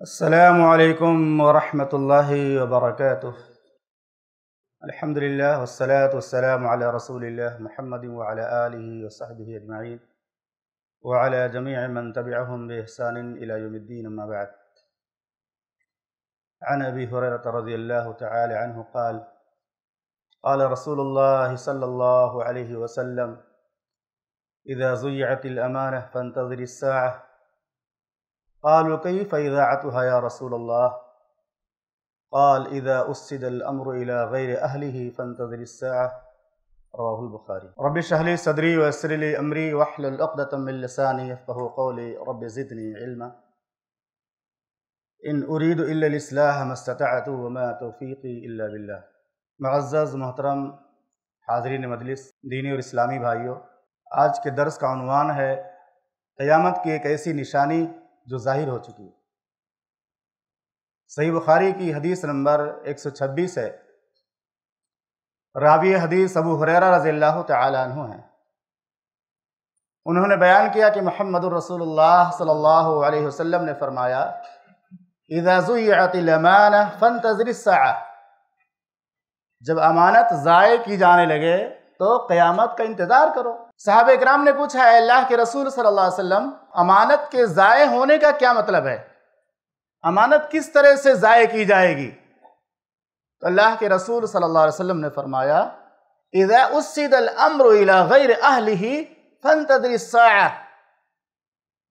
السلام عليكم ورحمة الله وبركاته الحمد لله والصلاة والسلام على رسول الله محمد وعلى آله وصحبه أجمعين وعلى جميع من تبعهم بإحسان إلى يوم الدين أما بعد عن أبي هريرة رضي الله تعالى عنه قال قال رسول الله صلى الله عليه وسلم إذا زيعت الأمانة فانتظر الساعة قالوا كيف إذا عتها يا رسول الله قال إذا أسد الأمر إلى غير أهله فانتظر الساعة رواه البخاري رب اشرح لي صدري ويسر لي أمري واحلل عقدة من لساني يفقهوا قولي رب زدني علما ان اريد الا الاصلاح ما استطعت وما توفيقي الا بالله معزز محترم حاضرین مجلس دینی اور اسلامی بھائیوں آج کے درس کا عنوان ہے قیامت کی ایک ایسی نشانی جو ظاہر ہو چکی ہے صحیح بخاری کی حدیث نمبر ایک سو چھبیس ہے راوی حدیث ابو حریرہ رضی اللہ تعالیٰ انہوں نے بیان کیا کہ محمد الرسول اللہ صلی اللہ علیہ وسلم نے فرمایا فانتظر تجرس جب امانت ضائع کی جانے لگے تو قیامت کا انتظار کرو صحابہ اکرام نے پوچھا ہے اللہ کے رسول صلی اللہ علیہ وسلم امانت کے ضائع ہونے کا کیا مطلب ہے امانت کس طرح سے ضائع کی جائے گی تو اللہ کے رسول صلی اللہ علیہ وسلم نے فرمایا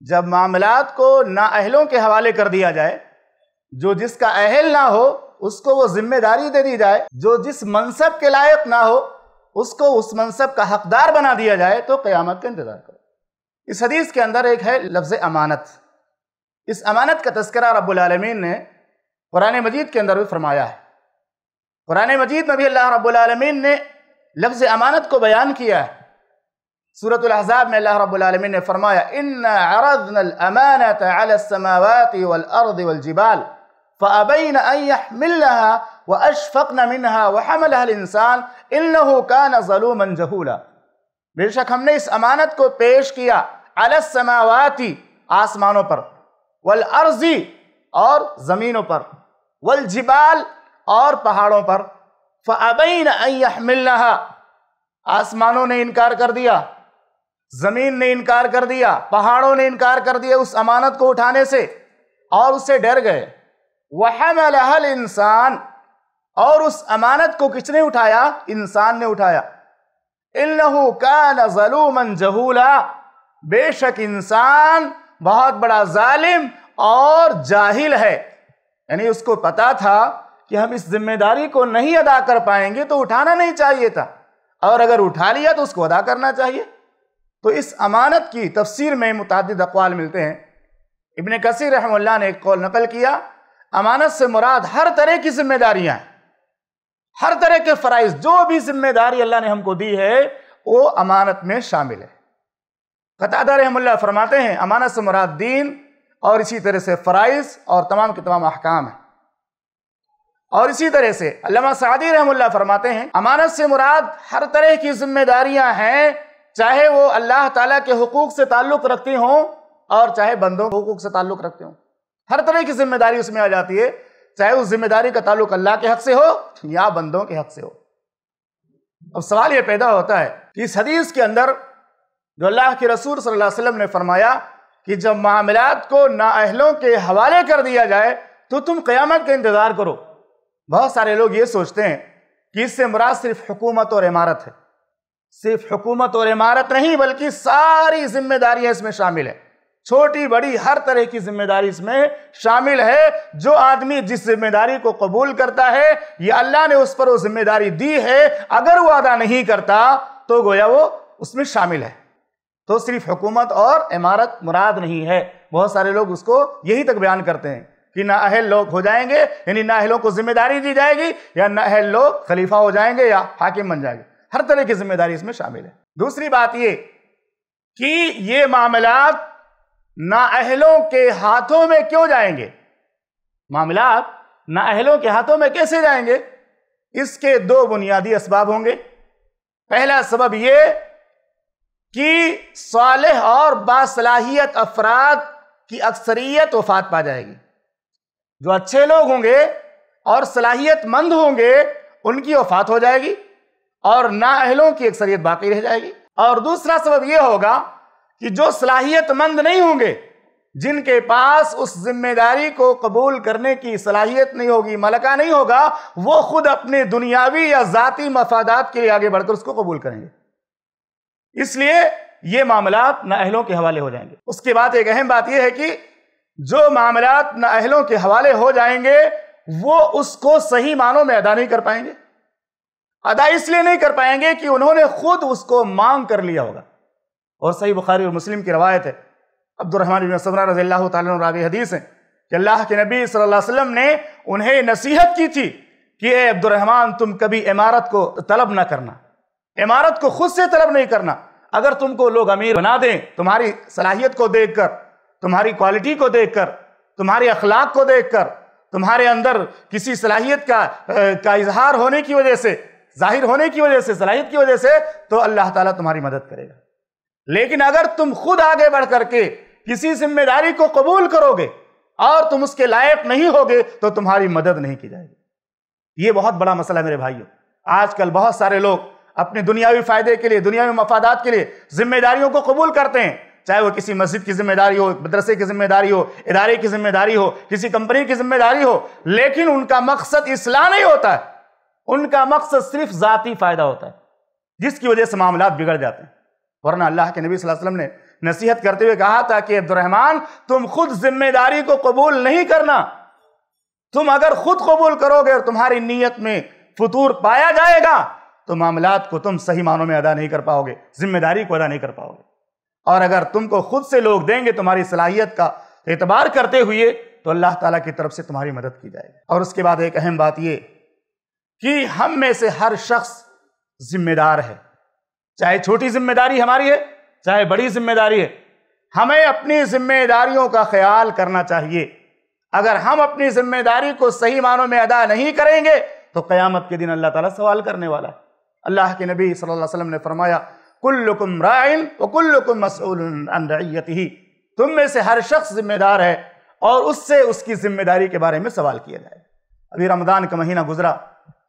جب معاملات کو نا اہلوں کے حوالے کر دیا جائے جو جس کا اہل نہ ہو اس کو وہ ذمہ داری دے دی جائے جو جس منصب کے لائق نہ ہو اس کو اس منصب کا حقدار بنا دیا جائے تو قیامت کا انتظار کرو اس حدیث کے اندر ایک ہے لفظ امانت اس امانت کا تذکرہ رب العالمین نے قرآن مجید کے اندر بھی فرمایا ہے قرآن مجید میں بھی اللہ رب العالمین نے لفظ امانت کو بیان کیا ہے سورة الاحزاب میں اللہ رب العالمین نے فرمایا اِنَّا عَرَضْنَا الْأَمَانَةَ عَلَى السَّمَاوَاتِ وَالْأَرْضِ وَالْجِبَالِ فَأَبَيْنَ أَن يَحْمِلَّهَا وَأَشْفَقْنَ مِنْهَا وَحَمَلَهَا الْإِنسَانِ انہو کان ظلوما جہولا بے شک ہم نے اس امانت کو پیش کیا علی السماواتی آسمانوں پر والارضی اور زمینوں پر والجبال اور پہاڑوں پر فَأَبَيْنَ أَن يَحْمِلْنَهَا آسمانوں نے انکار کر دیا زمین نے انکار کر دیا پہاڑوں نے انکار کر دیا اس امانت کو اٹھانے سے اور اسے ڈر گئے وَحَمَلَهَا الْإِنسَانِ اور اس امانت کو کس نے اٹھایا انسان نے اٹھایا ظَلُومًا جَهُولًا بے شک انسان بہت بڑا ظالم اور جاہل ہے یعنی اس کو پتا تھا کہ ہم اس ذمہ داری کو نہیں ادا کر پائیں گے تو اٹھانا نہیں چاہیے تھا اور اگر اٹھا لیا تو اس کو ادا کرنا چاہیے تو اس امانت کی تفسیر میں متعدد اقوال ملتے ہیں ابن کثیر رحم اللہ نے ایک قول نقل کیا امانت سے مراد ہر طرح کی ذمہ داریاں ہیں ہر طرح کے فرائض جو بھی ذمہ داری اللہ نے ہم کو دی ہے وہ امانت میں شامل ہے قطع رحم اللہ فرماتے ہیں امانت سے مراد دین اور اسی طرح سے فرائض اور تمام کے تمام احکام ہیں اور اسی طرح سے علامہ سعدی رحم اللہ فرماتے ہیں امانت سے مراد ہر طرح کی ذمہ داریاں ہیں چاہے وہ اللہ تعالیٰ کے حقوق سے تعلق رکھتی ہوں اور چاہے بندوں کے حقوق سے تعلق رکھتے ہوں ہر طرح کی ذمہ داری اس میں آ جاتی ہے چاہے اس ذمہ داری کا تعلق اللہ کے حق سے ہو یا بندوں کے حق سے ہو اب سوال یہ پیدا ہوتا ہے کہ اس حدیث کے اندر جو اللہ کی رسول صلی اللہ علیہ وسلم نے فرمایا کہ جب معاملات کو نااہلوں کے حوالے کر دیا جائے تو تم قیامت کا انتظار کرو بہت سارے لوگ یہ سوچتے ہیں کہ اس سے مراد صرف حکومت اور عمارت ہے صرف حکومت اور عمارت نہیں بلکہ ساری ذمہ داریاں اس میں شامل ہیں چھوٹی بڑی ہر طرح کی ذمہ داری اس میں شامل ہے جو آدمی جس ذمہ داری کو قبول کرتا ہے یا اللہ نے اس پر وہ ذمہ داری دی ہے اگر وہ ادا نہیں کرتا تو گویا وہ اس میں شامل ہے تو صرف حکومت اور عمارت مراد نہیں ہے بہت سارے لوگ اس کو یہی تک بیان کرتے ہیں کہ نہ اہل لوگ ہو جائیں گے یعنی نااہلوں کو ذمہ داری دی جائے گی یا نہ اہل لوگ خلیفہ ہو جائیں گے یا حاکم بن جائے گی ہر طرح کی ذمہ داری اس میں شامل ہے دوسری بات یہ کہ یہ معاملات نااہلوں کے ہاتھوں میں کیوں جائیں گے معاملات نااہلوں کے ہاتھوں میں کیسے جائیں گے اس کے دو بنیادی اسباب ہوں گے پہلا سبب یہ کہ صالح اور باصلاحیت افراد کی اکثریت وفات پا جائے گی جو اچھے لوگ ہوں گے اور صلاحیت مند ہوں گے ان کی وفات ہو جائے گی اور نااہلوں کی اکثریت باقی رہ جائے گی اور دوسرا سبب یہ ہوگا کہ جو صلاحیت مند نہیں ہوں گے جن کے پاس اس ذمہ داری کو قبول کرنے کی صلاحیت نہیں ہوگی ملکہ نہیں ہوگا وہ خود اپنے دنیاوی یا ذاتی مفادات کے لیے آگے بڑھ کر اس کو قبول کریں گے اس لیے یہ معاملات نااہلوں کے حوالے ہو جائیں گے اس کے بعد ایک اہم بات یہ ہے کہ جو معاملات نااہلوں کے حوالے ہو جائیں گے وہ اس کو صحیح معنوں میں ادا نہیں کر پائیں گے ادا اس لیے نہیں کر پائیں گے کہ انہوں نے خود اس کو مانگ کر لیا ہوگا اور صحیح بخاری اور مسلم کی روایت ہے عبد الرحمن بن صبرہ رضی اللہ تعالیٰ راوی حدیث ہیں کہ اللہ کے نبی صلی اللہ علیہ وسلم نے انہیں نصیحت کی تھی کہ اے عبد الرحمن تم کبھی عمارت کو طلب نہ کرنا عمارت کو خود سے طلب نہیں کرنا اگر تم کو لوگ امیر بنا دیں تمہاری صلاحیت کو دیکھ کر تمہاری کوالٹی کو دیکھ کر تمہاری اخلاق کو دیکھ کر تمہارے اندر کسی صلاحیت کا کا اظہار ہونے کی وجہ سے ظاہر ہونے کی وجہ سے صلاحیت کی وجہ سے تو اللہ تعالیٰ تمہاری مدد کرے گا لیکن اگر تم خود آگے بڑھ کر کے کسی ذمہ داری کو قبول کرو گے اور تم اس کے لائق نہیں ہوگے تو تمہاری مدد نہیں کی جائے گی یہ بہت بڑا مسئلہ ہے میرے بھائیوں آج کل بہت سارے لوگ اپنے دنیاوی فائدے کے لیے دنیاوی مفادات کے لیے ذمہ داریوں کو قبول کرتے ہیں چاہے وہ کسی مسجد کی ذمہ داری ہو مدرسے کی ذمہ داری ہو ادارے کی ذمہ داری ہو کسی کمپنی کی ذمہ داری ہو لیکن ان کا مقصد اصلاح نہیں ہوتا ہے ان کا مقصد صرف ذاتی فائدہ ہوتا ہے جس کی وجہ سے معاملات بگڑ جاتے ہیں ورنہ اللہ کے نبی صلی اللہ علیہ وسلم نے نصیحت کرتے ہوئے کہا تھا کہ عبد الرحمن تم خود ذمہ داری کو قبول نہیں کرنا تم اگر خود قبول کرو گے اور تمہاری نیت میں فطور پایا جائے گا تو معاملات کو تم صحیح معنوں میں ادا نہیں کر پاؤ گے ذمہ داری کو ادا نہیں کر پاؤ گے اور اگر تم کو خود سے لوگ دیں گے تمہاری صلاحیت کا اعتبار کرتے ہوئے تو اللہ تعالیٰ کی طرف سے تمہاری مدد کی جائے گی اور اس کے بعد ایک اہم بات یہ کہ ہم میں سے ہر شخص ذمہ دار ہے چاہے چھوٹی ذمہ داری ہماری ہے چاہے بڑی ذمہ داری ہے ہمیں اپنی ذمہ داریوں کا خیال کرنا چاہیے اگر ہم اپنی ذمہ داری کو صحیح معنوں میں ادا نہیں کریں گے تو قیامت کے دن اللہ تعالیٰ سوال کرنے والا ہے اللہ کے نبی صلی اللہ علیہ وسلم نے فرمایا کلکم رائن و کلکم عن رعیتہی تم میں سے ہر شخص ذمہ دار ہے اور اس سے اس کی ذمہ داری کے بارے میں سوال کیا جائے ابھی رمضان کا مہینہ گزرا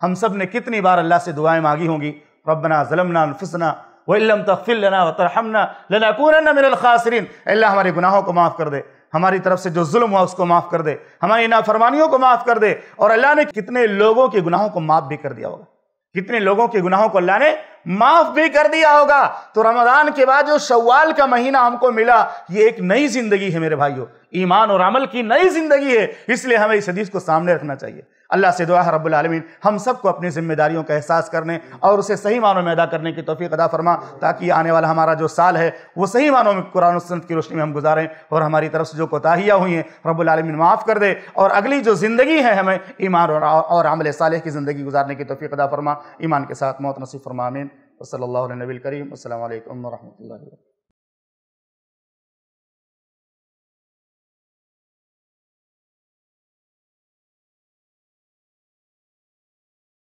ہم سب نے کتنی بار اللہ سے دعائیں مانگی ہوں گی ربنا ظلمنا انفسنا لَنَا وَتَرْحَمْنَا مِنَ الْخَاسِرِينَ اللہ ہمارے گناہوں کو معاف کر دے ہماری طرف سے جو ظلم ہوا اس کو معاف کر دے ہماری نافرمانیوں کو معاف کر دے اور اللہ نے کتنے لوگوں کے گناہوں کو معاف بھی کر دیا ہوگا کتنے لوگوں کے گناہوں کو اللہ نے معاف بھی کر دیا ہوگا تو رمضان کے بعد جو شوال کا مہینہ ہم کو ملا یہ ایک نئی زندگی ہے میرے بھائیو ایمان اور عمل کی نئی زندگی ہے اس لیے ہمیں اس حدیث کو سامنے رکھنا چاہیے اللہ سے دعا ہے رب العالمین ہم سب کو اپنی ذمہ داریوں کا احساس کرنے اور اسے صحیح معنوں میں ادا کرنے کی توفیق ادا فرما تاکہ آنے والا ہمارا جو سال ہے وہ صحیح معنوں میں قرآن و سنت کی روشنی میں ہم گزاریں اور ہماری طرف سے جو کوتاہیاں ہوئی ہیں رب العالمین معاف کر دے اور اگلی جو زندگی ہے ہمیں ایمان اور عمل صالح کی زندگی گزارنے کی توفیق ادا فرما ایمان کے ساتھ موت نصیب فرما امین صلی اللہ علیہ نبی کریم السلام علیکم و اللہ وبرکاتہ